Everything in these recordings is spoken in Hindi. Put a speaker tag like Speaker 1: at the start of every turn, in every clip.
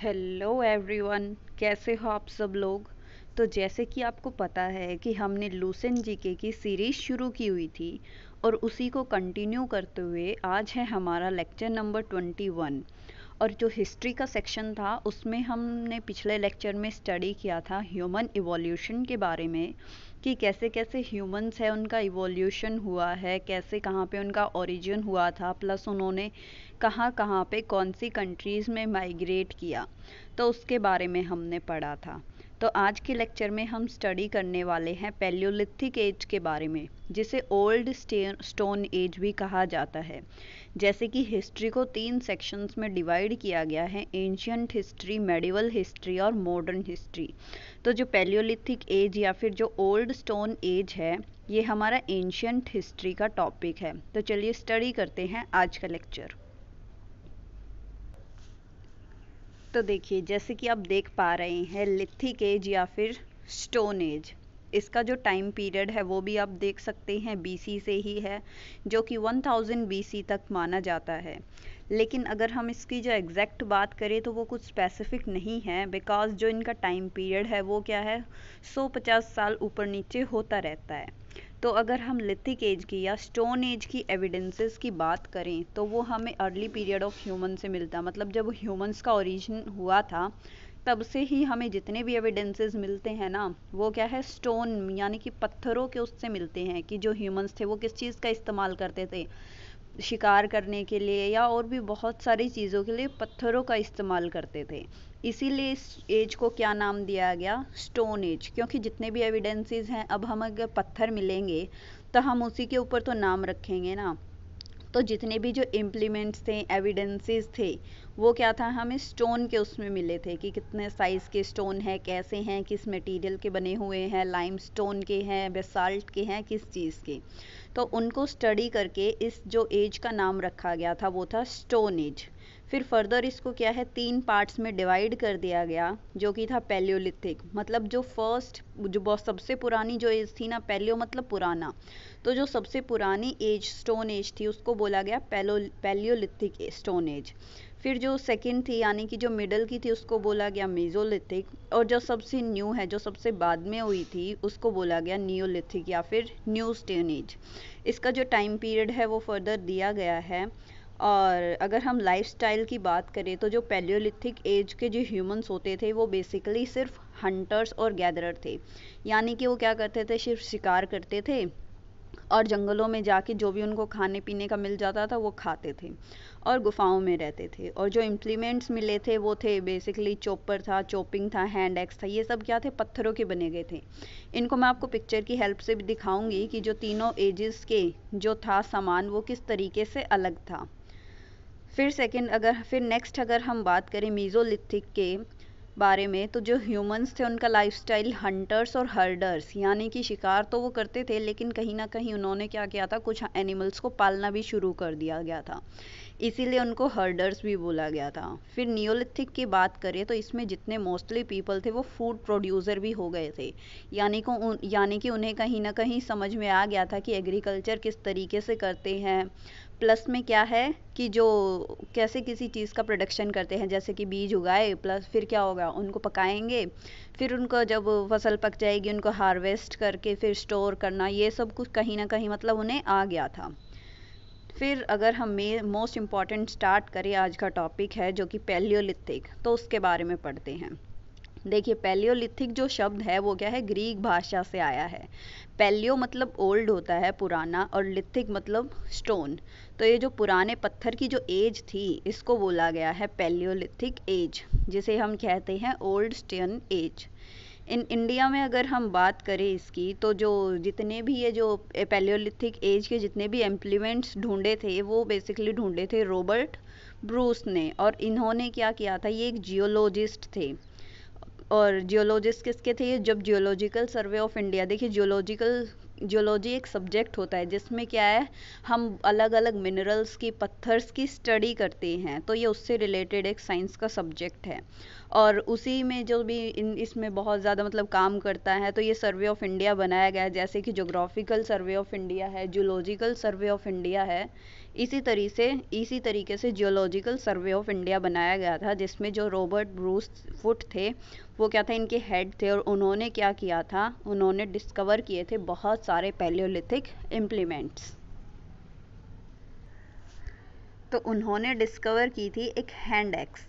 Speaker 1: हेलो एवरीवन कैसे हो आप सब लोग तो जैसे कि आपको पता है कि हमने लूसेन जीके की सीरीज़ शुरू की हुई थी और उसी को कंटिन्यू करते हुए आज है हमारा लेक्चर नंबर ट्वेंटी वन और जो हिस्ट्री का सेक्शन था उसमें हमने पिछले लेक्चर में स्टडी किया था ह्यूमन इवोल्यूशन के बारे में कि कैसे कैसे ह्यूमंस है उनका इवोल्यूशन हुआ है कैसे कहाँ पे उनका ओरिजिन हुआ था प्लस उन्होंने कहाँ कहाँ पे कौन सी कंट्रीज़ में माइग्रेट किया तो उसके बारे में हमने पढ़ा था तो आज के लेक्चर में हम स्टडी करने वाले हैं पेलियोलिथिक एज के बारे में जिसे ओल्ड स्टोन एज भी कहा जाता है जैसे कि हिस्ट्री को तीन सेक्शंस में डिवाइड किया गया है एंशियंट हिस्ट्री मेडिवल हिस्ट्री और मॉडर्न हिस्ट्री तो जो पेलियोलिथिक एज या फिर जो ओल्ड स्टोन एज है ये हमारा एंशियंट हिस्ट्री का टॉपिक है तो चलिए स्टडी करते हैं आज का लेक्चर तो देखिए जैसे कि आप देख पा रहे हैं लिथिक एज या फिर स्टोन एज इसका जो टाइम पीरियड है वो भी आप देख सकते हैं बीसी से ही है जो कि 1000 बीसी तक माना जाता है लेकिन अगर हम इसकी जो एग्जैक्ट बात करें तो वो कुछ स्पेसिफिक नहीं है बिकॉज जो इनका टाइम पीरियड है वो क्या है 150 साल ऊपर नीचे होता रहता है तो अगर हम लिथिक एज की या स्टोन एज की एविडेंसेस की बात करें तो वो हमें अर्ली पीरियड ऑफ ह्यूमन से मिलता मतलब जब ह्यूमंस का ओरिजिन हुआ था तब से ही हमें जितने भी एविडेंसेस मिलते हैं ना वो क्या है स्टोन यानी कि पत्थरों के उससे मिलते हैं कि जो ह्यूमंस थे वो किस चीज़ का इस्तेमाल करते थे शिकार करने के लिए या और भी बहुत सारी चीज़ों के लिए पत्थरों का इस्तेमाल करते थे इसीलिए इस एज को क्या नाम दिया गया स्टोन एज क्योंकि जितने भी एविडेंसेस हैं अब हम अगर पत्थर मिलेंगे तो हम उसी के ऊपर तो नाम रखेंगे ना तो जितने भी जो इम्प्लीमेंट्स थे एविडेंसेस थे वो क्या था हमें स्टोन के उसमें मिले थे कि कितने साइज़ के स्टोन हैं कैसे हैं किस मटेरियल के बने हुए हैं लाइम स्टोन के हैं बेसाल्ट के हैं किस चीज़ के तो उनको स्टडी करके इस जो एज का नाम रखा गया था वो था स्टोन एज फिर फर्दर इसको क्या है तीन पार्ट्स में डिवाइड कर दिया गया जो कि था पैलियोलिथिक मतलब जो फर्स्ट जो बहुत सबसे पुरानी जो एज थी ना पैलियो मतलब पुराना तो जो सबसे पुरानी एज स्टोन एज थी उसको बोला गया पैलो पैलियोलिथिक स्टोन एज फिर जो सेकंड थी यानी कि जो मिडल की थी उसको बोला गया मेजोलिथिक और जो सबसे न्यू है जो सबसे बाद में हुई थी उसको बोला गया नियोलिथिक या फिर न्यू स्टोन एज इसका जो टाइम पीरियड है वो फर्दर दिया गया है और अगर हम लाइफस्टाइल की बात करें तो जो पैलियोलिथिक एज के जो ह्यूमंस होते थे वो बेसिकली सिर्फ हंटर्स और गैदरर थे यानी कि वो क्या करते थे सिर्फ शिकार करते थे और जंगलों में जाके जो भी उनको खाने पीने का मिल जाता था वो खाते थे और गुफाओं में रहते थे और जो इम्प्लीमेंट्स मिले थे वो थे बेसिकली चॉपर था चॉपिंग था हैंड एक्स था ये सब क्या थे पत्थरों के बने गए थे इनको मैं आपको पिक्चर की हेल्प से भी दिखाऊंगी कि जो तीनों एजेस के जो था सामान वो किस तरीके से अलग था फिर सेकंड अगर फिर नेक्स्ट अगर हम बात करें मीज़ोलिथिक के बारे में तो जो ह्यूमंस थे उनका लाइफस्टाइल हंटर्स और हर्डर्स यानी कि शिकार तो वो करते थे लेकिन कहीं ना कहीं उन्होंने क्या किया था कुछ एनिमल्स को पालना भी शुरू कर दिया गया था इसीलिए उनको हर्डर्स भी बोला गया था फिर नियोलिथिक की बात करें तो इसमें जितने मोस्टली पीपल थे वो फूड प्रोड्यूसर भी हो गए थे यानी को यानी कि उन्हें कहीं ना कहीं समझ में आ गया था कि एग्रीकल्चर किस तरीके से करते हैं प्लस में क्या है कि जो कैसे किसी चीज़ का प्रोडक्शन करते हैं जैसे कि बीज उगाए प्लस फिर क्या होगा उनको पकाएंगे फिर उनको जब फसल पक जाएगी उनको हार्वेस्ट करके फिर स्टोर करना ये सब कुछ कहीं ना कहीं मतलब उन्हें आ गया था फिर अगर हम मे मोस्ट इम्पॉर्टेंट स्टार्ट करें आज का टॉपिक है जो कि पैलियोलिथिक तो उसके बारे में पढ़ते हैं देखिए पैलियोलिथिक जो शब्द है वो क्या है ग्रीक भाषा से आया है पैलियो मतलब ओल्ड होता है पुराना और लिथिक मतलब स्टोन तो ये जो पुराने पत्थर की जो एज थी इसको बोला गया है पैलियोलिथिक एज जिसे हम कहते हैं old stone age in India में अगर हम बात करें इसकी तो जो जितने भी ये जो पैलियोलिथिक एज के जितने भी एम्प्लीमेंट्स ढूंढे थे वो बेसिकली ढूंढे थे रॉबर्ट ब्रूस ने और इन्होंने क्या किया था ये एक जियोलॉजिस्ट थे और जियोलॉजिस्ट किसके थे ये जब जियोलॉजिकल सर्वे ऑफ इंडिया देखिए जियोलॉजिकल जियोलॉजी एक सब्जेक्ट होता है जिसमें क्या है हम अलग अलग मिनरल्स की पत्थर्स की स्टडी करते हैं तो ये उससे रिलेटेड एक साइंस का सब्जेक्ट है और उसी में जो भी इन इसमें बहुत ज़्यादा मतलब काम करता है तो ये सर्वे ऑफ इंडिया बनाया गया है जैसे कि जोग्राफिकल सर्वे ऑफ इंडिया है जूलॉजिकल सर्वे ऑफ इंडिया है इसी तरी से इसी तरीके से जियोलॉजिकल सर्वे ऑफ इंडिया बनाया गया था जिसमें जो रॉबर्ट ब्रूस फुट थे वो क्या था इनके हेड थे और उन्होंने क्या किया था उन्होंने डिस्कवर किए थे बहुत सारे पैलियोलिथिक इम्प्लीमेंट्स तो उन्होंने डिस्कवर की थी एक हैंड एक्स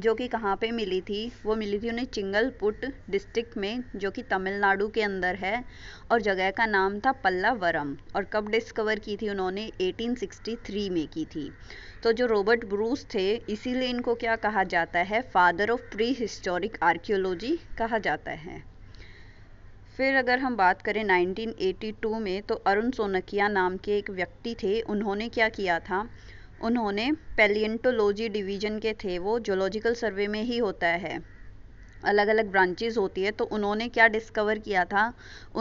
Speaker 1: जो कि कहाँ पे मिली थी वो मिली थी उन्हें चिंगलपुट डिस्ट्रिक्ट में जो कि तमिलनाडु के अंदर है और जगह का नाम था पल्लावरम और कब डिस्कवर की थी उन्होंने 1863 में की थी तो जो रॉबर्ट ब्रूस थे इसीलिए इनको क्या कहा जाता है father of prehistoric archaeology कहा जाता है फिर अगर हम बात करें 1982 में तो अरुण सोनकिया नाम के एक व्यक्ति थे उन्होंने क्या किया था उन्होंने पेलियंटोलॉजी डिवीज़न के थे वो जोलॉजिकल सर्वे में ही होता है अलग अलग ब्रांचेस होती है तो उन्होंने क्या डिस्कवर किया था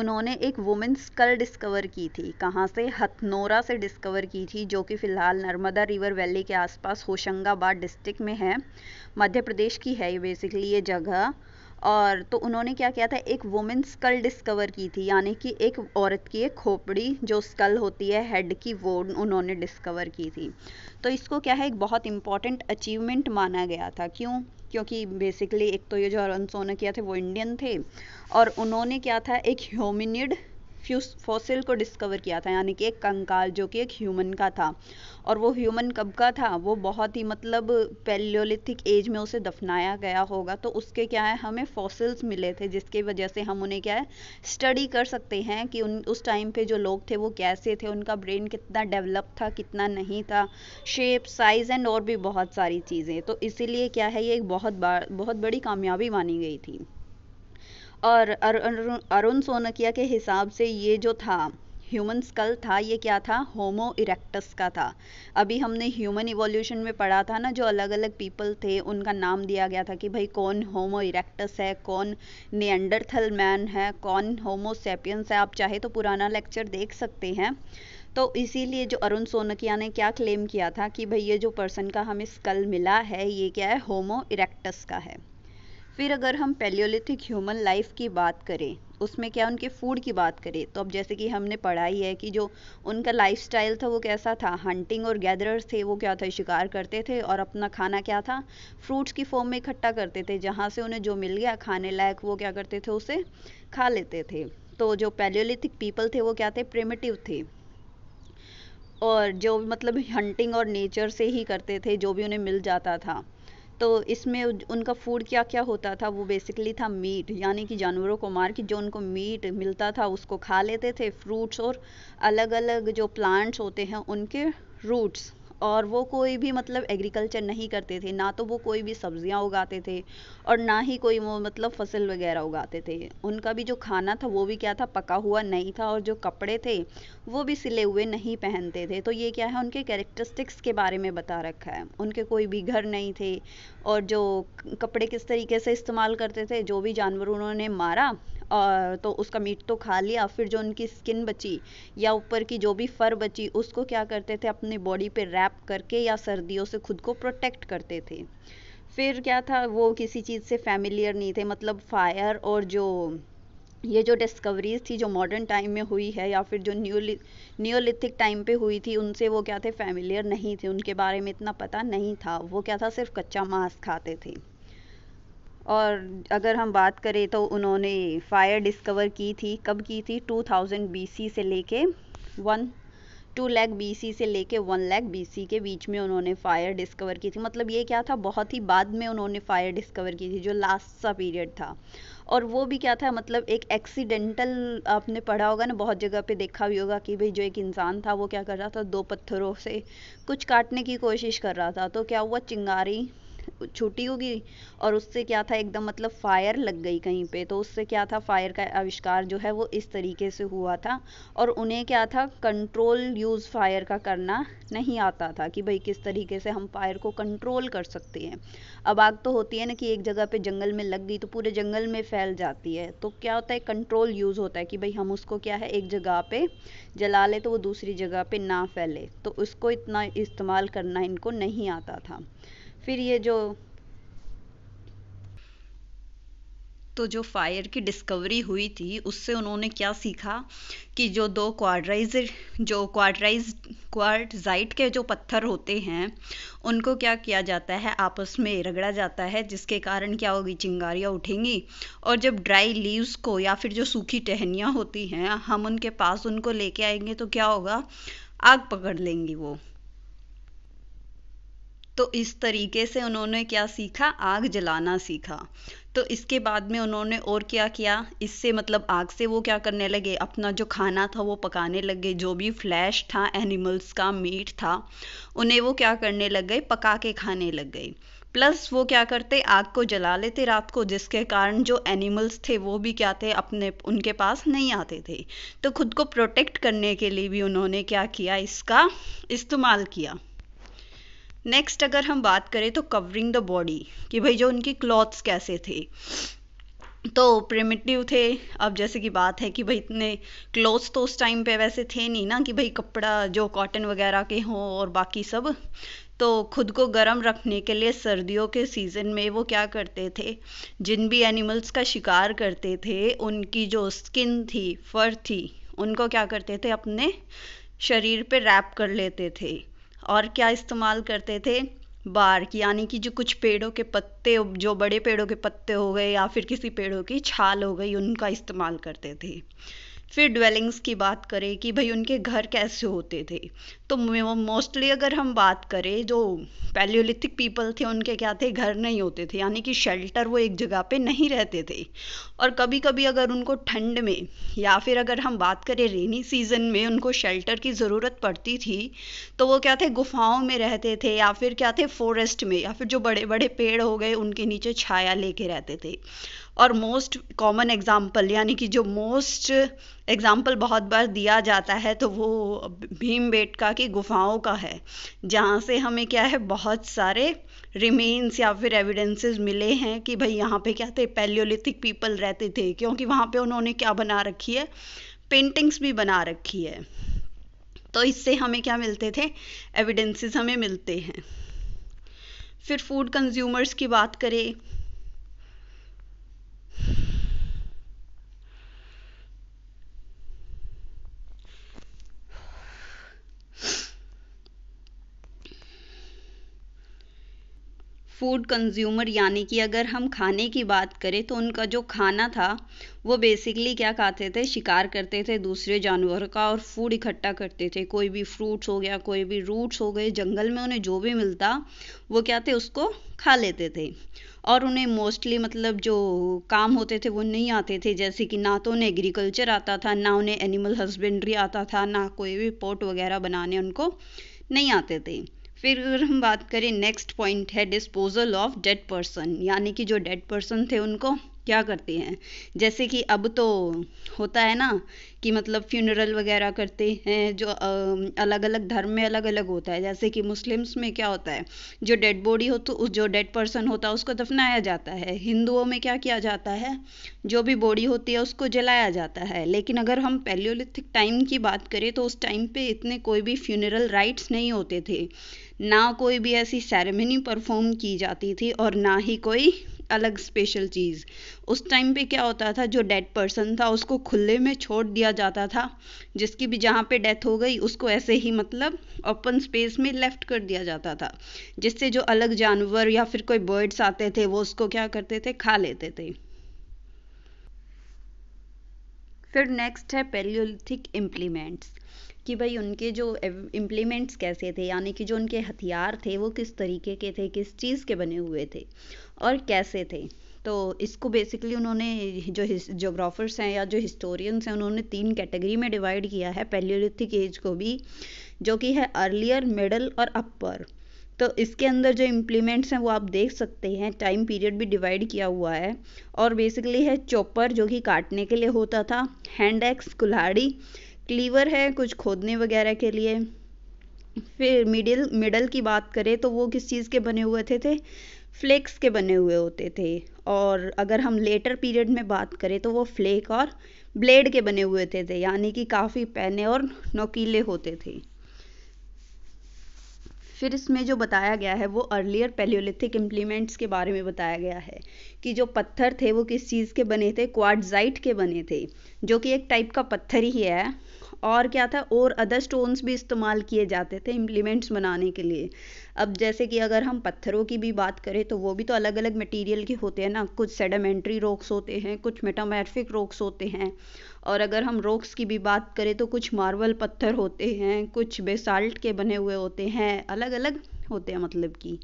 Speaker 1: उन्होंने एक वुमेन्स स्कल डिस्कवर की थी कहाँ से हथनोरा से डिस्कवर की थी जो कि फ़िलहाल नर्मदा रिवर वैली के आसपास होशंगाबाद डिस्ट्रिक्ट में है मध्य प्रदेश की है ये बेसिकली ये जगह और तो उन्होंने क्या किया था एक वुमेन स्कल डिस्कवर की थी यानी कि एक औरत की एक खोपड़ी जो स्कल होती है हेड की वो उन्होंने डिस्कवर की थी तो इसको क्या है एक बहुत इंपॉर्टेंट अचीवमेंट माना गया था क्यों क्योंकि बेसिकली एक तो ये जो सोना किया थे वो इंडियन थे और उन्होंने क्या था एक ह्यूमिनिड फॉसिल को डिस्कवर किया था यानी कि एक कंकाल जो कि एक ह्यूमन का था और वो ह्यूमन कब का था वो बहुत ही मतलब पेलियोलिथिक एज में उसे दफनाया गया होगा तो उसके क्या है हमें फॉसिल्स मिले थे जिसकी वजह से हम उन्हें क्या है स्टडी कर सकते हैं कि उन उस टाइम पे जो लोग थे वो कैसे थे उनका ब्रेन कितना डेवलप था कितना नहीं था शेप साइज़ एंड और भी बहुत सारी चीज़ें तो इसीलिए क्या है ये एक बहुत बहुत बड़ी कामयाबी मानी गई थी और अरुण सोनकिया के हिसाब से ये जो था ह्यूमन स्कल था ये क्या था होमो इरेक्टस का था अभी हमने ह्यूमन इवोल्यूशन में पढ़ा था ना जो अलग अलग पीपल थे उनका नाम दिया गया था कि भाई कौन होमो इरेक्टस है कौन नियंडरथल मैन है कौन होमो सेपियंस है आप चाहे तो पुराना लेक्चर देख सकते हैं तो इसीलिए जो अरुण सोनकिया ने क्या क्लेम किया था कि भाई ये जो पर्सन का हमें स्कल मिला है ये क्या है होमो इरेक्टस का है फिर अगर हम पेलियोलिथिक ह्यूमन लाइफ की बात करें उसमें क्या उनके फूड की बात करें तो अब जैसे कि हमने पढ़ा ही है कि जो उनका स्टाइल था वो कैसा था हंटिंग और गैदरर्स थे वो क्या था शिकार करते थे और अपना खाना क्या था फ्रूट्स की फॉर्म में इकट्ठा करते थे जहाँ से उन्हें जो मिल गया खाने लायक वो क्या करते थे उसे खा लेते थे तो जो पेलियोलिथिक पीपल थे वो क्या थे प्रेमेटिव थे और जो मतलब हंटिंग और नेचर से ही करते थे जो भी उन्हें मिल जाता था तो इसमें उनका फूड क्या क्या होता था वो बेसिकली था मीट यानी कि जानवरों को मार के जो उनको मीट मिलता था उसको खा लेते थे फ्रूट्स और अलग अलग जो प्लांट्स होते हैं उनके रूट्स और वो कोई भी मतलब एग्रीकल्चर नहीं करते थे ना तो वो कोई भी सब्जियां उगाते थे और ना ही कोई वो मतलब फसल वगैरह उगाते थे उनका भी जो खाना था वो भी क्या था पका हुआ नहीं था और जो कपड़े थे वो भी सिले हुए नहीं पहनते थे तो ये क्या है उनके कैरेक्टरिस्टिक्स के बारे में बता रखा है उनके कोई भी घर नहीं थे और जो कपड़े किस तरीके से इस्तेमाल करते थे जो भी जानवर उन्होंने मारा और तो उसका मीट तो खा लिया फिर जो उनकी स्किन बची या ऊपर की जो भी फर बची उसको क्या करते थे अपनी बॉडी पे रैप करके या सर्दियों से खुद को प्रोटेक्ट करते थे फिर क्या था वो किसी चीज़ से फैमिलियर नहीं थे मतलब फायर और जो ये जो डिस्कवरीज थी जो मॉडर्न टाइम में हुई है या फिर जो न्यूली न्योलिथिक टाइम पे हुई थी उनसे वो क्या थे फैमिलियर नहीं थे उनके बारे में इतना पता नहीं था वो क्या था सिर्फ कच्चा मांस खाते थे और अगर हम बात करें तो उन्होंने फायर डिस्कवर की थी कब की थी 2000 बीसी से लेके वन टू लैख बीसी से लेके वन लैख बीसी के बीच में उन्होंने फायर डिस्कवर की थी मतलब ये क्या था बहुत ही बाद में उन्होंने फायर डिस्कवर की थी जो लास्ट सा पीरियड था और वो भी क्या था मतलब एक एक्सीडेंटल आपने पढ़ा होगा ना बहुत जगह पे देखा भी होगा कि भाई जो एक इंसान था वो क्या कर रहा था दो पत्थरों से कुछ काटने की कोशिश कर रहा था तो क्या हुआ चिंगारी छोटी होगी और उससे क्या था एकदम मतलब फायर लग गई कहीं पे तो उससे क्या था फायर का आविष्कार जो है वो इस तरीके से हुआ था और उन्हें क्या था कंट्रोल यूज़ फायर का करना नहीं आता था कि भाई किस तरीके से हम फायर को कंट्रोल कर सकते हैं अब आग तो होती है ना कि एक जगह पे जंगल में लग गई तो पूरे जंगल में फैल जाती है तो क्या होता है कंट्रोल यूज़ होता है कि भाई हम उसको क्या है एक जगह पे जला ले तो वो दूसरी जगह पे ना फैले तो उसको इतना इस्तेमाल करना इनको नहीं आता था फिर ये जो तो जो फायर की डिस्कवरी हुई थी उससे उन्होंने क्या सीखा कि जो दो क्वाड्राइज जो क्वाड्राइज क्वाडजाइट के जो पत्थर होते हैं उनको क्या किया जाता है आपस में रगड़ा जाता है जिसके कारण क्या होगी चिंगारियाँ उठेंगी और जब ड्राई लीव्स को या फिर जो सूखी टहनियाँ होती हैं हम उनके पास उनको लेके आएंगे तो क्या होगा आग पकड़ लेंगी वो तो इस तरीके से उन्होंने क्या सीखा आग जलाना सीखा तो इसके बाद में उन्होंने और क्या किया इससे मतलब आग से वो क्या करने लगे अपना जो खाना था वो पकाने लगे जो भी फ्लैश था एनिमल्स का मीट था उन्हें वो क्या करने लग गए पका के खाने लग गए प्लस वो क्या करते आग को जला लेते रात को जिसके कारण जो एनिमल्स थे वो भी क्या थे अपने उनके पास नहीं आते थे तो खुद को प्रोटेक्ट करने के लिए भी उन्होंने क्या किया इसका इस्तेमाल किया नेक्स्ट अगर हम बात करें तो कवरिंग द बॉडी कि भाई जो उनकी क्लॉथ्स कैसे थे तो प्रिमिटिव थे अब जैसे कि बात है कि भाई इतने क्लोथ्स तो उस टाइम पे वैसे थे नहीं ना कि भाई कपड़ा जो कॉटन वगैरह के हों और बाकी सब तो खुद को गर्म रखने के लिए सर्दियों के सीज़न में वो क्या करते थे जिन भी एनिमल्स का शिकार करते थे उनकी जो स्किन थी फर थी उनको क्या करते थे अपने शरीर पे रैप कर लेते थे और क्या इस्तेमाल करते थे बार्क यानी कि जो कुछ पेड़ों के पत्ते जो बड़े पेड़ों के पत्ते हो गए या फिर किसी पेड़ों की छाल हो गई उनका इस्तेमाल करते थे फिर ड्वेलिंग्स की बात करें कि भाई उनके घर कैसे होते थे तो मोस्टली अगर हम बात करें जो पैलियोलिथिक पीपल थे उनके क्या थे घर नहीं होते थे यानी कि शेल्टर वो एक जगह पे नहीं रहते थे और कभी कभी अगर उनको ठंड में या फिर अगर हम बात करें रेनी सीजन में उनको शेल्टर की ज़रूरत पड़ती थी तो वो क्या थे गुफाओं में रहते थे या फिर क्या थे फॉरेस्ट में या फिर जो बड़े बड़े पेड़ हो गए उनके नीचे छाया लेके रहते थे और मोस्ट कॉमन एग्जाम्पल यानी कि जो मोस्ट एग्जाम्पल बहुत बार दिया जाता है तो वो भीम बेटका की गुफाओं का है जहाँ से हमें क्या है बहुत सारे रिमेन्स या फिर एविडेंसेस मिले हैं कि भाई यहाँ पे क्या थे पैलियोलिथिक पीपल रहते थे क्योंकि वहाँ पे उन्होंने क्या बना रखी है पेंटिंग्स भी बना रखी है तो इससे हमें क्या मिलते थे एविडेंसेस हमें मिलते हैं फिर फूड कंज्यूमर्स की बात करें फूड कंज्यूमर यानी कि अगर हम खाने की बात करें तो उनका जो खाना था वो बेसिकली क्या खाते थे शिकार करते थे दूसरे जानवर का और फूड इकट्ठा करते थे कोई भी फ्रूट्स हो गया कोई भी रूट्स हो गए जंगल में उन्हें जो भी मिलता वो क्या थे उसको खा लेते थे और उन्हें मोस्टली मतलब जो काम होते थे वो नहीं आते थे जैसे कि ना तो उन्हें एग्रीकल्चर आता था ना उन्हें एनिमल हस्बेंड्री आता था ना कोई भी पोट वगैरह बनाने उनको नहीं आते थे फिर अगर हम बात करें नेक्स्ट पॉइंट है डिस्पोजल ऑफ डेड पर्सन यानी कि जो डेड पर्सन थे उनको क्या करते हैं जैसे कि अब तो होता है ना कि मतलब फ्यूनरल वगैरह करते हैं जो अलग अलग धर्म में अलग अलग होता है जैसे कि मुस्लिम्स में क्या होता है जो डेड बॉडी हो तो उस जो डेड पर्सन होता है उसको दफनाया जाता है हिंदुओं में क्या किया जाता है जो भी बॉडी होती है उसको जलाया जाता है लेकिन अगर हम पैलियोलिथिक टाइम की बात करें तो उस टाइम पर इतने कोई भी फ्यूनरल राइट्स नहीं होते थे ना कोई भी ऐसी सेरेमनी परफॉर्म की जाती थी और ना ही कोई अलग स्पेशल चीज़ उस टाइम पे क्या होता था जो डेड पर्सन था उसको खुले में छोड़ दिया जाता था जिसकी भी जहाँ पे डेथ हो गई उसको ऐसे ही मतलब ओपन स्पेस में लेफ्ट कर दिया जाता था जिससे जो अलग जानवर या फिर कोई बर्ड्स आते थे वो उसको क्या करते थे खा लेते थे फिर नेक्स्ट है पेलियोलिथिक इम्प्लीमेंट्स कि भाई उनके जो इम्प्लीमेंट्स कैसे थे यानी कि जो उनके हथियार थे वो किस तरीके के थे किस चीज़ के बने हुए थे और कैसे थे तो इसको बेसिकली उन्होंने जो जोग्राफर्स हैं या जो हिस्टोरियंस हैं उन्होंने तीन कैटेगरी में डिवाइड किया है पैलियोलिथिक एज को भी जो कि है अर्लियर मिडल और अपर तो इसके अंदर जो इम्प्लीमेंट्स हैं वो आप देख सकते हैं टाइम पीरियड भी डिवाइड किया हुआ है और बेसिकली है चॉपर जो कि काटने के लिए होता था हैंड एक्स कुल्हाड़ी क्लीवर है कुछ खोदने वगैरह के लिए फिर मिडिल मिडल की बात करें तो वो किस चीज़ के बने हुए थे थे फ्लेक्स के बने हुए होते थे और अगर हम लेटर पीरियड में बात करें तो वो फ्लेक और ब्लेड के बने हुए थे थे यानी कि काफ़ी पहने और नोकीले होते थे फिर इसमें जो बताया गया है वो अर्लियर पेलियोलिथिक इम्प्लीमेंट्स के बारे में बताया गया है कि जो पत्थर थे वो किस चीज़ के बने थे क्वाडजाइट के बने थे जो कि एक टाइप का पत्थर ही है और क्या था और अदर स्टोन्स भी इस्तेमाल किए जाते थे इम्प्लीमेंट्स बनाने के लिए अब जैसे कि अगर हम पत्थरों की भी बात करें तो वो भी तो अलग अलग मटेरियल के होते हैं ना कुछ सेडामेंट्री रॉक्स होते हैं कुछ मेटामॉर्फिक रॉक्स होते हैं और अगर हम रॉक्स की भी बात करें तो कुछ मार्बल पत्थर होते हैं कुछ बेसाल्ट के बने हुए होते हैं अलग अलग होते हैं मतलब कि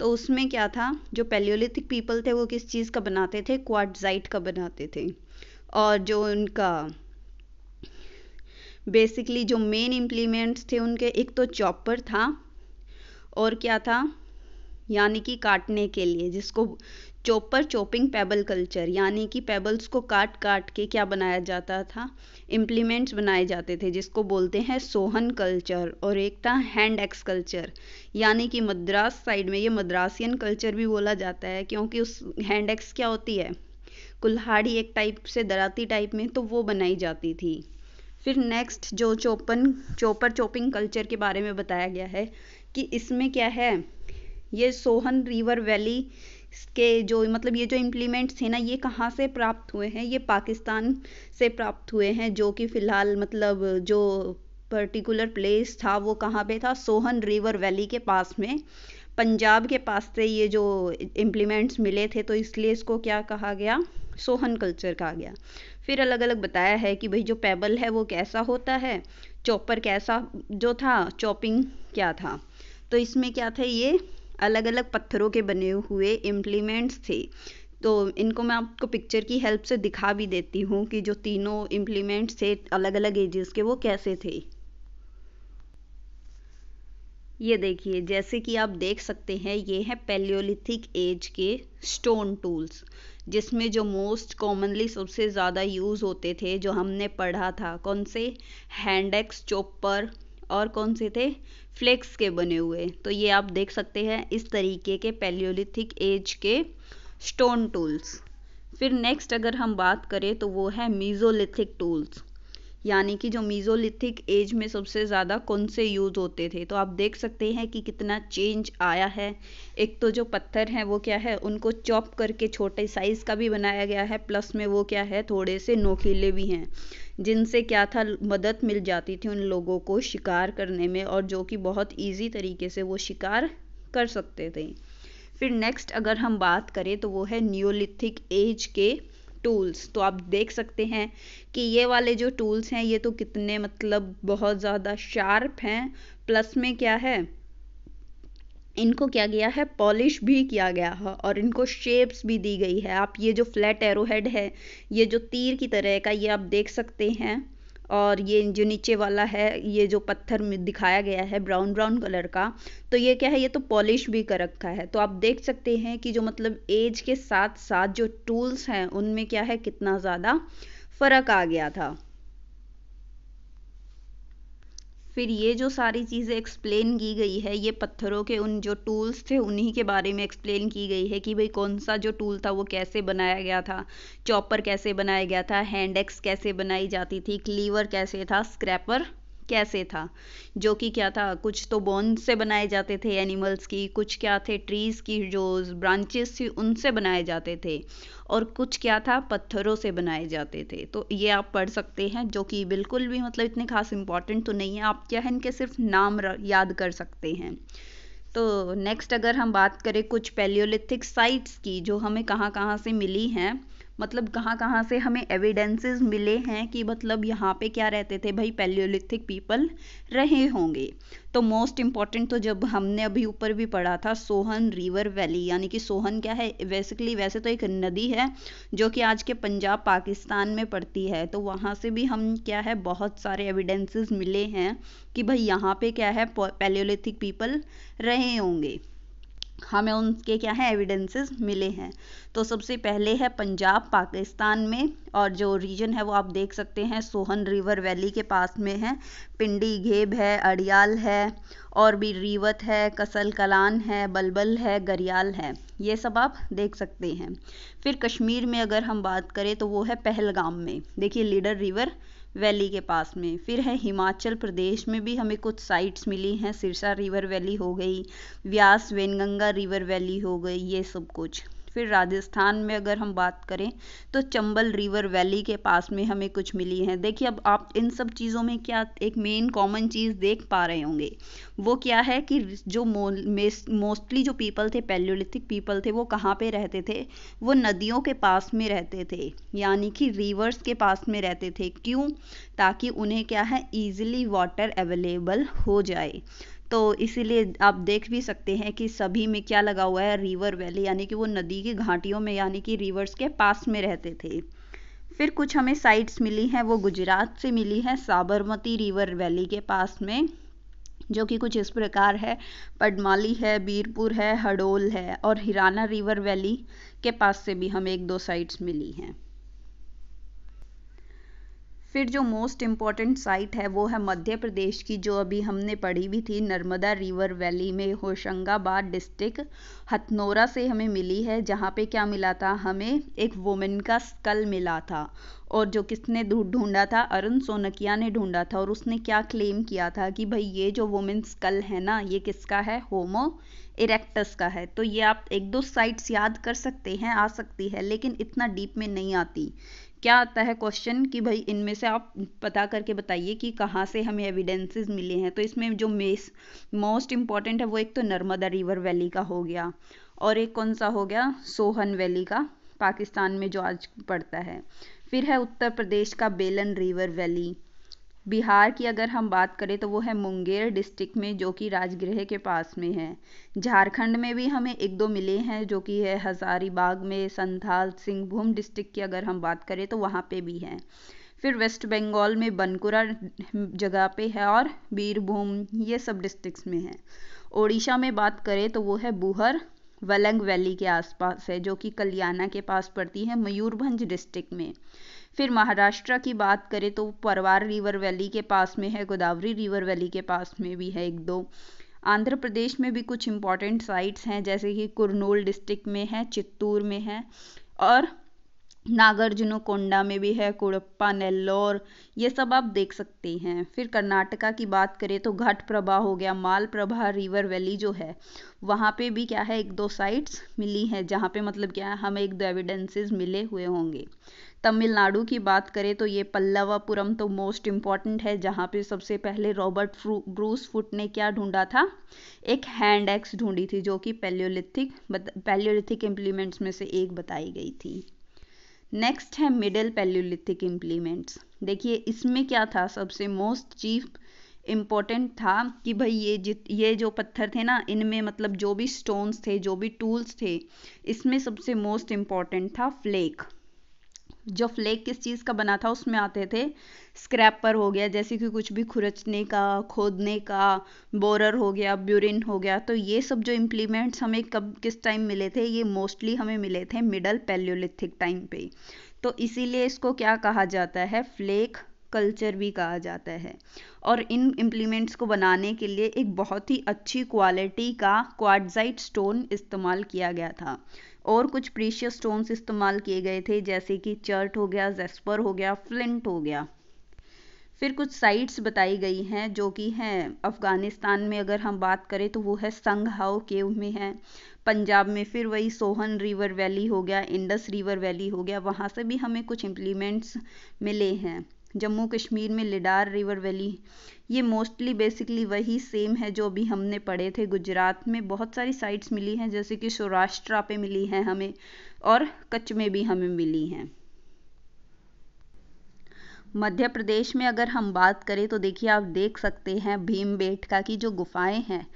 Speaker 1: तो उसमें क्या था जो पैलियोलिथिक पीपल थे वो किस चीज़ का बनाते थे क्वाडजाइट का बनाते थे और जो उनका बेसिकली जो मेन इम्प्लीमेंट्स थे उनके एक तो चॉपर था और क्या था यानी कि काटने के लिए जिसको चॉपर चॉपिंग पेबल कल्चर यानी कि पेबल्स को काट काट के क्या बनाया जाता था इम्प्लीमेंट्स बनाए जाते थे जिसको बोलते हैं सोहन कल्चर और एक था हैंड एक्स कल्चर यानी कि मद्रास साइड में ये मद्रासियन कल्चर भी बोला जाता है क्योंकि उस हैंड एक्स क्या होती है कुल्हाड़ी एक टाइप से दराती टाइप में तो वो बनाई जाती थी फिर नेक्स्ट जो चोपन चोपर चोपिंग कल्चर के बारे में बताया गया है कि इसमें क्या है ये सोहन रिवर वैली के जो मतलब ये जो इम्प्लीमेंट्स हैं ना ये कहाँ से प्राप्त हुए हैं ये पाकिस्तान से प्राप्त हुए हैं जो कि फ़िलहाल मतलब जो पर्टिकुलर प्लेस था वो कहाँ पे था सोहन रिवर वैली के पास में पंजाब के पास से ये जो इम्प्लीमेंट्स मिले थे तो इसलिए इसको क्या कहा गया सोहन कल्चर कहा गया फिर अलग अलग बताया है कि भाई जो पेबल है वो कैसा होता है चॉपर कैसा जो था चॉपिंग क्या था तो इसमें क्या था ये अलग अलग पत्थरों के बने हुए इम्प्लीमेंट्स थे तो इनको मैं आपको पिक्चर की हेल्प से दिखा भी देती हूँ कि जो तीनों इम्प्लीमेंट्स थे अलग अलग एजेस के वो कैसे थे ये देखिए जैसे कि आप देख सकते हैं ये है पेलियोलिथिक एज के स्टोन टूल्स जिसमें जो मोस्ट कॉमनली सबसे ज़्यादा यूज़ होते थे जो हमने पढ़ा था कौन से हैंडेक्स चोपर और कौन से थे फ्लेक्स के बने हुए तो ये आप देख सकते हैं इस तरीके के पैलियोलिथिक एज के स्टोन टूल्स फिर नेक्स्ट अगर हम बात करें तो वो है मीजोलिथिक टूल्स यानी कि जो मीज़ोलिथिक एज में सबसे ज़्यादा कौन से यूज़ होते थे तो आप देख सकते हैं कि कितना चेंज आया है एक तो जो पत्थर हैं वो क्या है उनको चॉप करके छोटे साइज़ का भी बनाया गया है प्लस में वो क्या है थोड़े से नोकीले भी हैं जिनसे क्या था मदद मिल जाती थी उन लोगों को शिकार करने में और जो कि बहुत ईजी तरीके से वो शिकार कर सकते थे फिर नेक्स्ट अगर हम बात करें तो वो है न्योलिथिक एज के टूल्स तो आप देख सकते हैं कि ये वाले जो टूल्स हैं ये तो कितने मतलब बहुत ज़्यादा शार्प हैं प्लस में क्या है इनको क्या गया है पॉलिश भी किया गया है और इनको शेप्स भी दी गई है आप ये जो फ्लैट एरोहेड है ये जो तीर की तरह का ये आप देख सकते हैं और ये जो नीचे वाला है ये जो पत्थर में दिखाया गया है ब्राउन ब्राउन कलर का तो ये क्या है ये तो पॉलिश भी कर रखा है तो आप देख सकते हैं कि जो मतलब एज के साथ साथ जो टूल्स हैं उनमें क्या है कितना ज़्यादा फ़र्क आ गया था फिर ये जो सारी चीज़ें एक्सप्लेन की गई है ये पत्थरों के उन जो टूल्स थे उन्हीं के बारे में एक्सप्लेन की गई है कि भाई कौन सा जो टूल था वो कैसे बनाया गया था चॉपर कैसे बनाया गया था हैंड एक्स कैसे बनाई जाती थी क्लीवर कैसे था स्क्रैपर कैसे था जो कि क्या था कुछ तो बोन से बनाए जाते थे एनिमल्स की कुछ क्या थे ट्रीज़ की जो ब्रांचेस थी उनसे बनाए जाते थे और कुछ क्या था पत्थरों से बनाए जाते थे तो ये आप पढ़ सकते हैं जो कि बिल्कुल भी मतलब इतने खास इंपॉर्टेंट तो नहीं है आप क्या है इनके सिर्फ नाम याद कर सकते हैं तो नेक्स्ट अगर हम बात करें कुछ पैलियोलिथिक साइट्स की जो हमें कहाँ कहाँ से मिली हैं मतलब कहाँ कहाँ से हमें एविडेंसेस मिले हैं कि मतलब यहाँ पे क्या रहते थे भाई पैलियोलिथिक पीपल रहे होंगे तो मोस्ट इम्पॉर्टेंट तो जब हमने अभी ऊपर भी पढ़ा था सोहन रिवर वैली यानी कि सोहन क्या है बेसिकली वैसे तो एक नदी है जो कि आज के पंजाब पाकिस्तान में पड़ती है तो वहाँ से भी हम क्या है बहुत सारे एविडेंसेस मिले हैं कि भाई यहाँ पे क्या है पैलियोलिथिक पीपल रहे होंगे हमें उनके क्या है एविडेंसेस मिले हैं तो सबसे पहले है पंजाब पाकिस्तान में और जो रीजन है वो आप देख सकते हैं सोहन रिवर वैली के पास में है पिंडी घेब है अड़ियाल है और भी रीवत है कसल कलान है बलबल है गरियाल है ये सब आप देख सकते हैं फिर कश्मीर में अगर हम बात करें तो वो है पहलगाम में देखिए लीडर रिवर वैली के पास में फिर है हिमाचल प्रदेश में भी हमें कुछ साइट्स मिली हैं सिरसा रिवर वैली हो गई व्यास वैनगंगा रिवर वैली हो गई ये सब कुछ फिर राजस्थान में अगर हम बात करें तो चंबल रिवर वैली के पास में हमें कुछ मिली है देखिए अब आप इन सब चीज़ों में क्या एक मेन कॉमन चीज़ देख पा रहे होंगे वो क्या है कि जो मोस्टली जो पीपल थे पैल्योलिथिक पीपल थे वो कहाँ पे रहते थे वो नदियों के पास में रहते थे यानी कि रिवर्स के पास में रहते थे क्यों ताकि उन्हें क्या है ईजिली वाटर अवेलेबल हो जाए तो इसीलिए आप देख भी सकते हैं कि सभी में क्या लगा हुआ है रिवर वैली यानी कि वो नदी की घाटियों में यानी कि रिवर्स के पास में रहते थे फिर कुछ हमें साइट्स मिली हैं वो गुजरात से मिली है साबरमती रिवर वैली के पास में जो कि कुछ इस प्रकार है पडमाली है बीरपुर है हडोल है और हिराना रिवर वैली के पास से भी हमें एक दो साइट्स मिली हैं फिर जो मोस्ट इम्पॉर्टेंट साइट है वो है मध्य प्रदेश की जो अभी हमने पढ़ी भी थी नर्मदा रिवर वैली में होशंगाबाद डिस्ट्रिक्ट हथनोरा से हमें मिली है जहाँ पे क्या मिला था हमें एक वुमेन का स्कल मिला था और जो किसने ढूंढा था अरुण सोनकिया ने ढूंढा था और उसने क्या क्लेम किया था कि भाई ये जो वुमेन स्कल है ना ये किसका है होमो इरेक्टस का है तो ये आप एक दो साइट्स याद कर सकते हैं आ सकती है लेकिन इतना डीप में नहीं आती क्या आता है क्वेश्चन कि भाई इनमें से आप पता करके बताइए कि कहाँ से हमें एविडेंसेस मिले हैं तो इसमें जो मेस मोस्ट इम्पॉर्टेंट है वो एक तो नर्मदा रिवर वैली का हो गया और एक कौन सा हो गया सोहन वैली का पाकिस्तान में जो आज पड़ता है फिर है उत्तर प्रदेश का बेलन रिवर वैली बिहार की अगर हम बात करें तो वो है मुंगेर डिस्ट्रिक्ट में जो कि राजगृह के पास में है झारखंड में भी हमें एक दो मिले हैं जो कि है हजारीबाग में संथाल सिंहभूम डिस्ट्रिक्ट की अगर हम बात करें तो वहाँ पे भी हैं फिर वेस्ट बंगाल में बनकुरा जगह पे है और बीरभूम ये सब डिस्ट्रिक्ट में है ओडिशा में बात करें तो वो है बूहर वलंग वैली के आसपास है जो कि कलियाना के पास पड़ती है मयूरभंज डिस्ट्रिक्ट में फिर महाराष्ट्र की बात करें तो परवार रिवर वैली के पास में है गोदावरी रिवर वैली के पास में भी है एक दो आंध्र प्रदेश में भी कुछ इंपॉर्टेंट साइट्स हैं जैसे कि कुरनूल डिस्ट्रिक्ट में है चित्तूर में है और नागार्जुनकोंडा में भी है कुड़प्पा नेल्लोर ये सब आप देख सकते हैं फिर कर्नाटका की बात करें तो घाट प्रभा हो गया माल प्रभा रिवर वैली जो है वहाँ पे भी क्या है एक दो साइट्स मिली हैं जहाँ पे मतलब क्या है हमें एक दो एविडेंसेस मिले हुए होंगे तमिलनाडु की बात करें तो ये पल्लवापुरम तो मोस्ट इम्पॉर्टेंट है जहाँ पे सबसे पहले रॉबर्ट ब्रूस फुट ने क्या ढूंढा था एक हैंड एक्स ढूंढी थी जो कि पैलियोलिथिक पैलियोलिथिक इम्प्लीमेंट्स में से एक बताई गई थी नेक्स्ट है मिडिल पैलियोलिथिक इम्प्लीमेंट्स देखिए इसमें क्या था सबसे मोस्ट चीफ इम्पोर्टेंट था कि भाई ये जित ये जो पत्थर थे ना इनमें मतलब जो भी स्टोन्स थे जो भी टूल्स थे इसमें सबसे मोस्ट इम्पॉर्टेंट था फ्लेक जो फ्लेक किस चीज़ का बना था उसमें आते थे स्क्रैप पर हो गया जैसे कि कुछ भी खुरचने का खोदने का बोरर हो गया ब्यूरिन हो गया तो ये सब जो इम्प्लीमेंट्स हमें कब किस टाइम मिले थे ये मोस्टली हमें मिले थे मिडल पैल्योलिथिक टाइम पे तो इसीलिए इसको क्या कहा जाता है फ्लेक कल्चर भी कहा जाता है और इन इम्प्लीमेंट्स को बनाने के लिए एक बहुत ही अच्छी क्वालिटी का क्वाडजाइट स्टोन इस्तेमाल किया गया था और कुछ प्रीशियस स्टोन्स इस्तेमाल किए गए थे जैसे कि चर्ट हो गया जेस्पर हो गया फ्लिंट हो गया फिर कुछ साइट्स बताई गई हैं जो कि हैं अफ़गानिस्तान में अगर हम बात करें तो वो है संग केव में है पंजाब में फिर वही सोहन रिवर वैली हो गया इंडस रिवर वैली हो गया वहाँ से भी हमें कुछ इम्प्लीमेंट्स मिले हैं जम्मू कश्मीर में लिडार रिवर वैली ये मोस्टली बेसिकली वही सेम है जो अभी हमने पढ़े थे गुजरात में बहुत सारी साइट्स मिली हैं जैसे कि सौराष्ट्र पे मिली हैं हमें और कच्छ में भी हमें मिली हैं मध्य प्रदेश में अगर हम बात करें तो देखिए आप देख सकते हैं भीमबेटका की जो गुफाएं हैं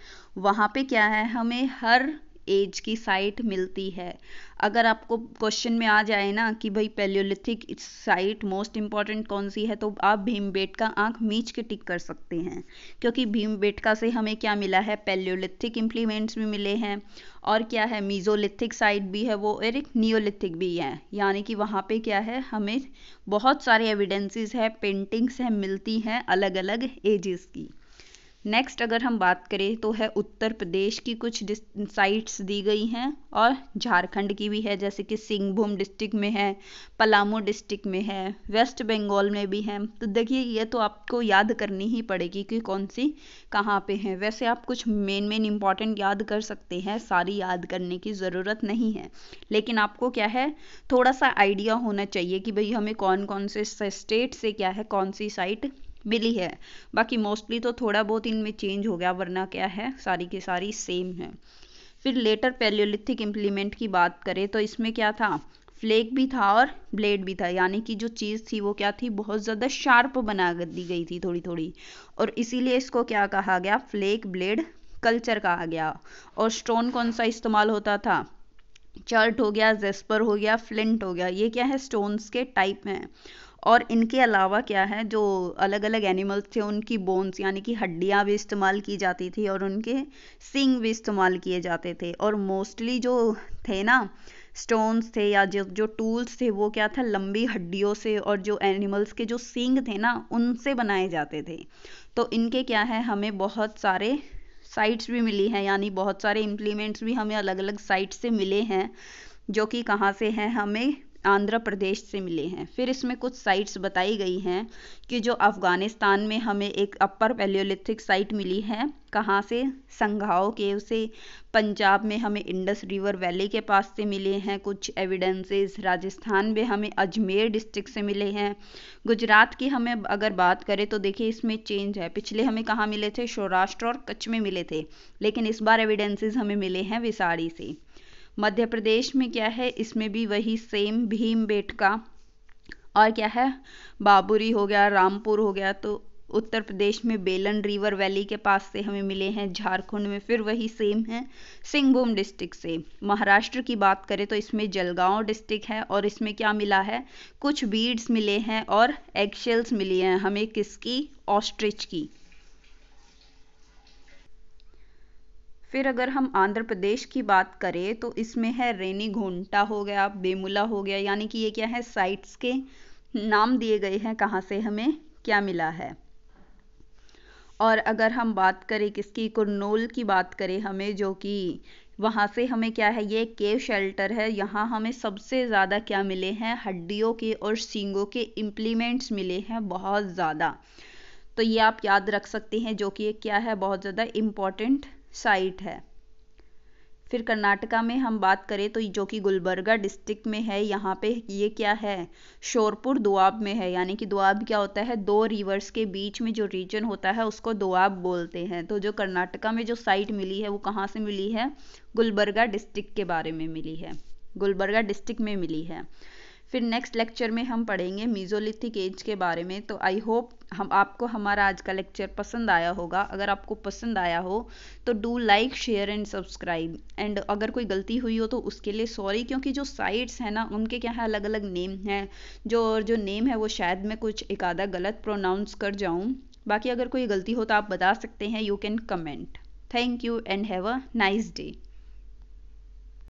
Speaker 1: वहाँ पे क्या है हमें हर एज की साइट मिलती है अगर आपको क्वेश्चन में आ जाए ना कि भाई पेलियोलिथिक साइट मोस्ट इम्पॉर्टेंट कौन सी है तो आप भीम का आँख मीच के टिक कर सकते हैं क्योंकि भीम का से हमें क्या मिला है पेलियोलिथिक इम्प्लीमेंट्स भी मिले हैं और क्या है मीजोलिथिक साइट भी है वो और एक नियोलिथिक भी है यानी कि वहाँ पे क्या है हमें बहुत सारे एविडेंसेस है पेंटिंग्स हैं मिलती हैं अलग अलग एजेस की नेक्स्ट अगर हम बात करें तो है उत्तर प्रदेश की कुछ साइट्स दी गई हैं और झारखंड की भी है जैसे कि सिंहभूम डिस्ट्रिक्ट में है पलामू डिस्ट्रिक्ट में है वेस्ट बंगाल में भी है तो देखिए ये तो आपको याद करनी ही पड़ेगी कि कौन सी कहाँ पे है वैसे आप कुछ मेन मेन इंपॉर्टेंट याद कर सकते हैं सारी याद करने की ज़रूरत नहीं है लेकिन आपको क्या है थोड़ा सा आइडिया होना चाहिए कि भाई हमें कौन कौन से स्टेट से क्या है कौन सी साइट मिली है बाकी मोस्टली तो थोड़ा बहुत इनमें चेंज हो गया वरना क्या है सारी की सारी सेम है फिर लेटर पेलियोलिथिक इम्प्लीमेंट की बात करें तो इसमें क्या था फ्लेक भी था और ब्लेड भी था यानी कि जो चीज़ थी वो क्या थी बहुत ज़्यादा शार्प बना दी गई थी थोड़ी थोड़ी और इसीलिए इसको क्या कहा गया फ्लेक ब्लेड कल्चर कहा गया और स्टोन कौन सा इस्तेमाल होता था चर्ट हो गया जेस्पर हो गया फ्लिंट हो गया ये क्या है स्टोन्स के टाइप हैं और इनके अलावा क्या है जो अलग अलग एनिमल्स थे उनकी बोन्स यानी कि हड्डियाँ भी इस्तेमाल की जाती थी और उनके सिंग भी इस्तेमाल किए जाते थे और मोस्टली जो थे ना स्टोन्स थे या जो जो टूल्स थे वो क्या था लंबी हड्डियों से और जो एनिमल्स के जो सिंग थे ना उनसे बनाए जाते थे तो इनके क्या है हमें बहुत सारे साइट्स भी मिली हैं यानी बहुत सारे इम्प्लीमेंट्स भी हमें अलग अलग साइट्स से मिले हैं जो कि कहाँ से हैं हमें आंध्र प्रदेश से मिले हैं फिर इसमें कुछ साइट्स बताई गई हैं कि जो अफ़गानिस्तान में हमें एक अपर पैलियोलिथिक साइट मिली है कहाँ से संघाओ के उसे पंजाब में हमें इंडस रिवर वैली के पास से मिले हैं कुछ एविडेंसेस राजस्थान में हमें अजमेर डिस्ट्रिक्ट से मिले हैं गुजरात की हमें अगर बात करें तो देखिए इसमें चेंज है पिछले हमें कहाँ मिले थे सौराष्ट्र और कच्छ में मिले थे लेकिन इस बार एविडेंसेस हमें मिले हैं विसाड़ी से मध्य प्रदेश में क्या है इसमें भी वही सेम भीम बेटका और क्या है बाबुरी हो गया रामपुर हो गया तो उत्तर प्रदेश में बेलन रिवर वैली के पास से हमें मिले हैं झारखंड में फिर वही सेम है सिंहभूम डिस्ट्रिक्ट से महाराष्ट्र की बात करें तो इसमें जलगांव डिस्ट्रिक्ट है और इसमें क्या मिला है कुछ बीड्स मिले हैं और एक्शेल्स मिली हैं हमें किसकी ऑस्ट्रिच की फिर अगर हम आंध्र प्रदेश की बात करें तो इसमें है रेनी घोंटा हो गया बेमुला हो गया यानी कि ये क्या है साइट्स के नाम दिए गए हैं कहाँ से हमें क्या मिला है और अगर हम बात करें किसकी कुरनोल की बात करें हमें जो कि वहाँ से हमें क्या है ये केव शेल्टर है यहाँ हमें सबसे ज़्यादा क्या मिले हैं हड्डियों के और सींगों के इम्प्लीमेंट्स मिले हैं बहुत ज़्यादा तो ये आप याद रख सकते हैं जो कि क्या है बहुत ज़्यादा इम्पॉर्टेंट साइट है फिर कर्नाटका में हम बात करें तो जो कि गुलबर्गा डिस्ट्रिक्ट में है यहाँ पे ये क्या है शोरपुर दुआब में है यानी कि दुआब क्या होता है दो रिवर्स के बीच में जो रीजन होता है उसको दुआब बोलते हैं तो जो कर्नाटका में जो साइट मिली है वो कहाँ से मिली है गुलबर्गा डिस्ट्रिक्ट के बारे में मिली है गुलबर्गा डिस्ट्रिक्ट में मिली है फिर नेक्स्ट लेक्चर में हम पढ़ेंगे मीज़ोलिथिक एज के बारे में तो आई होप हम आपको हमारा आज का लेक्चर पसंद आया होगा अगर आपको पसंद आया हो तो do like share and subscribe एंड अगर कोई गलती हुई हो तो उसके लिए सॉरी क्योंकि जो साइट्स हैं ना उनके क्या है अलग अलग नेम हैं जो और जो नेम है वो शायद मैं कुछ एक आधा गलत प्रोनाउंस कर जाऊँ बाकी अगर कोई गलती हो तो आप बता सकते हैं you can comment thank you and have a nice day